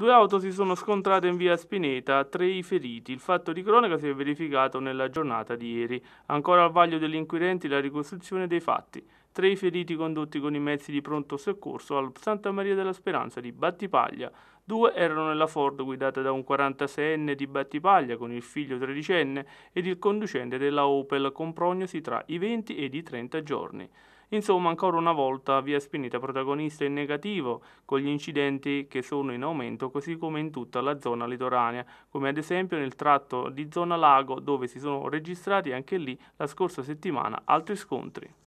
Due auto si sono scontrate in via Spineta, tre i feriti. Il fatto di cronaca si è verificato nella giornata di ieri. Ancora al vaglio degli inquirenti la ricostruzione dei fatti. Tre i feriti condotti con i mezzi di pronto soccorso al Santa Maria della Speranza di Battipaglia. Due erano nella Ford guidata da un 46enne di Battipaglia con il figlio tredicenne ed il conducente della Opel con prognosi tra i 20 ed i 30 giorni. Insomma, ancora una volta Via Spinita protagonista in negativo con gli incidenti che sono in aumento così come in tutta la zona litoranea, come ad esempio nel tratto di zona lago dove si sono registrati anche lì la scorsa settimana altri scontri.